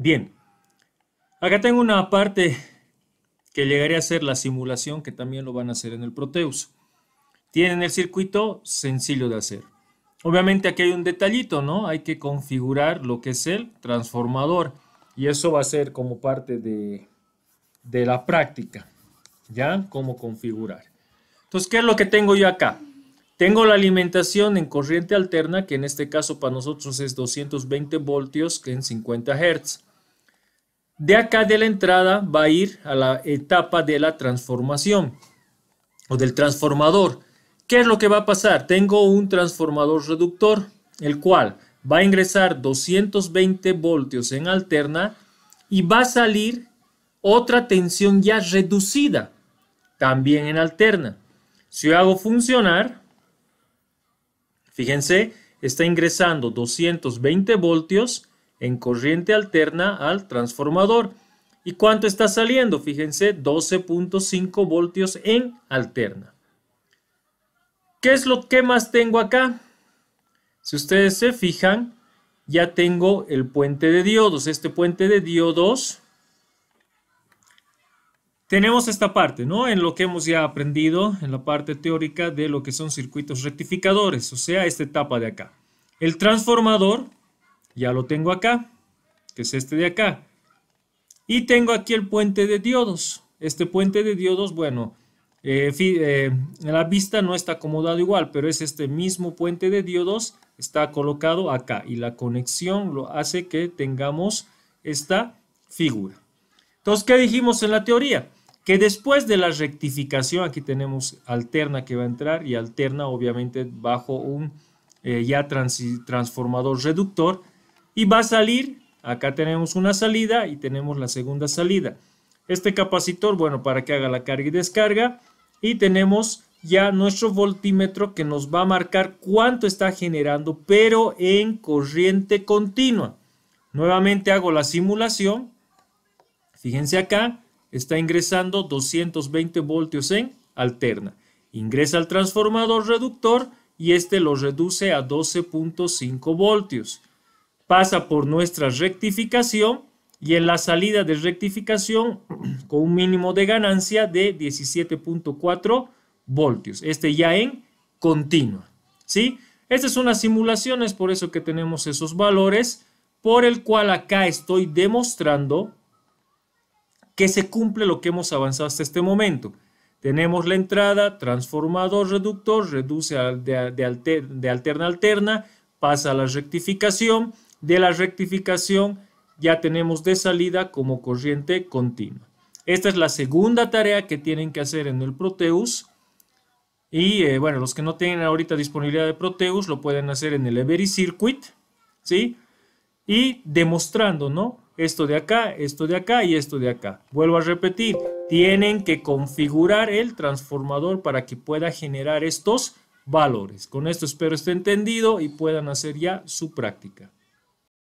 Bien, acá tengo una parte que llegaría a ser la simulación, que también lo van a hacer en el Proteus. Tienen el circuito sencillo de hacer. Obviamente aquí hay un detallito, ¿no? Hay que configurar lo que es el transformador y eso va a ser como parte de, de la práctica, ¿ya? Cómo configurar. Entonces, ¿qué es lo que tengo yo acá? Tengo la alimentación en corriente alterna, que en este caso para nosotros es 220 voltios, en 50 Hz. De acá de la entrada va a ir a la etapa de la transformación o del transformador. ¿Qué es lo que va a pasar? Tengo un transformador reductor, el cual va a ingresar 220 voltios en alterna y va a salir otra tensión ya reducida, también en alterna. Si hago funcionar, fíjense, está ingresando 220 voltios en corriente alterna al transformador. ¿Y cuánto está saliendo? Fíjense, 12.5 voltios en alterna. ¿Qué es lo que más tengo acá? Si ustedes se fijan, ya tengo el puente de diodos. Este puente de diodos tenemos esta parte, ¿no? En lo que hemos ya aprendido en la parte teórica de lo que son circuitos rectificadores, o sea, esta etapa de acá. El transformador ya lo tengo acá, que es este de acá. Y tengo aquí el puente de diodos. Este puente de diodos, bueno, en eh, eh, la vista no está acomodado igual, pero es este mismo puente de diodos, está colocado acá y la conexión lo hace que tengamos esta figura. Entonces, ¿qué dijimos en la teoría? Que después de la rectificación, aquí tenemos alterna que va a entrar y alterna obviamente bajo un eh, ya transformador reductor, y va a salir, acá tenemos una salida y tenemos la segunda salida. Este capacitor, bueno, para que haga la carga y descarga y tenemos ya nuestro voltímetro que nos va a marcar cuánto está generando, pero en corriente continua. Nuevamente hago la simulación. Fíjense acá, está ingresando 220 voltios en alterna. Ingresa al transformador reductor y este lo reduce a 12.5 voltios pasa por nuestra rectificación y en la salida de rectificación con un mínimo de ganancia de 17.4 voltios. Este ya en continua. ¿sí? Estas son las simulaciones, por eso que tenemos esos valores, por el cual acá estoy demostrando que se cumple lo que hemos avanzado hasta este momento. Tenemos la entrada, transformador, reductor, reduce de, de alterna a alterna, pasa a la rectificación, de la rectificación ya tenemos de salida como corriente continua. Esta es la segunda tarea que tienen que hacer en el Proteus. Y eh, bueno, los que no tienen ahorita disponibilidad de Proteus lo pueden hacer en el Every Circuit, ¿sí? Y demostrando, ¿no? Esto de acá, esto de acá y esto de acá. Vuelvo a repetir, tienen que configurar el transformador para que pueda generar estos valores. Con esto espero esté entendido y puedan hacer ya su práctica.